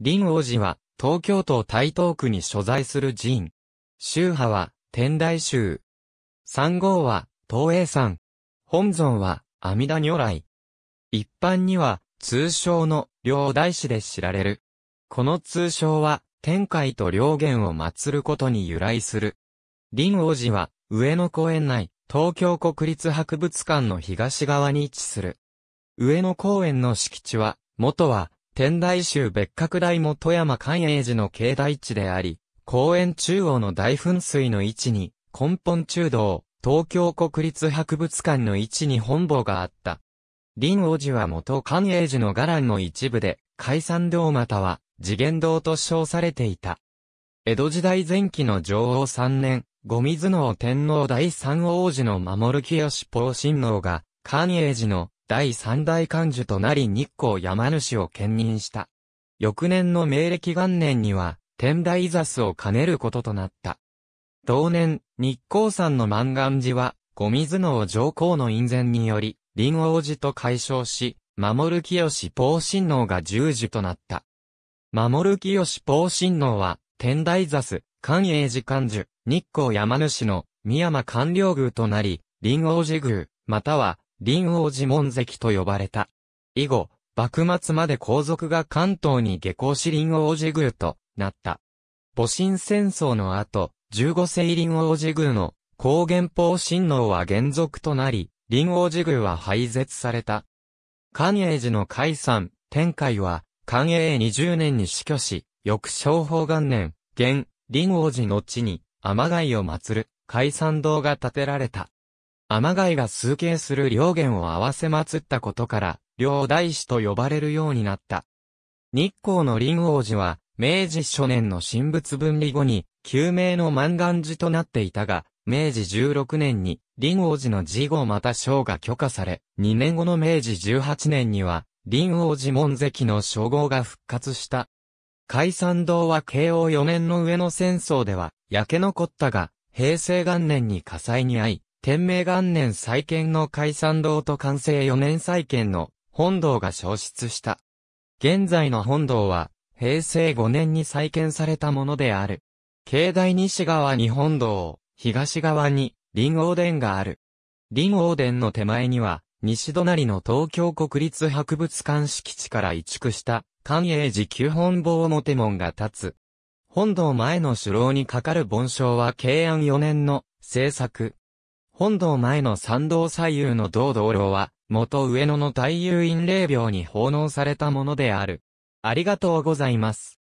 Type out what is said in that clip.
林王寺は、東京都台東区に所在する寺院。宗派は、天台宗。三号は、東栄山。本尊は、阿弥陀如来。一般には、通称の、両大師で知られる。この通称は、天界と両元を祀ることに由来する。林王寺は、上野公園内、東京国立博物館の東側に位置する。上野公園の敷地は、元は、天台宗別格大も富山寛永寺の境内地であり、公園中央の大噴水の位置に、根本中道、東京国立博物館の位置に本坊があった。林王寺は元寛永寺の伽藍の一部で、解散堂または、次元堂と称されていた。江戸時代前期の上王三年、後水能天皇第三王子の守清法親王が、寛永寺の第三代幹寿となり日光山主を兼任した。翌年の明暦元年には、天台座すを兼ねることとなった。同年、日光山の万願寺は、五水を上皇の院前により、林王寺と解消し、守清法親王が従事となった。守清法親王は、天台座す、寛永寺関樹、日光山主の、三山官僚宮となり、林王寺宮、または、林王寺門跡と呼ばれた。以後、幕末まで皇族が関東に下校し林王寺宮となった。戊辰戦争の後、15世林王寺宮の高原法親王は原則となり、林王寺宮は廃絶された。寛永寺の解散、天海は、寛永20年に死去し、翌昭法元年、現、林王寺の地に、天貝を祀る、解散堂が建てられた。天貝が崇敬する両元を合わせ祀ったことから、両大師と呼ばれるようになった。日光の林王寺は、明治初年の神仏分離後に、救命の満願寺となっていたが、明治16年に、林王寺の事後また章が許可され、2年後の明治18年には、林王寺門跡の称号が復活した。海山堂は慶応4年の上野戦争では、焼け残ったが、平成元年に火災に遭い、天明元年再建の解散堂と完成4年再建の本堂が消失した。現在の本堂は、平成5年に再建されたものである。境内西側に本堂、東側に林王殿がある。林王殿の手前には、西隣の東京国立博物館敷地から移築した、寛永寺旧本坊表門が立つ。本堂前の主楼にかかる盆章は慶安4年の、制作、本堂前の参道左右の道道路は、元上野の大友院霊廟に奉納されたものである。ありがとうございます。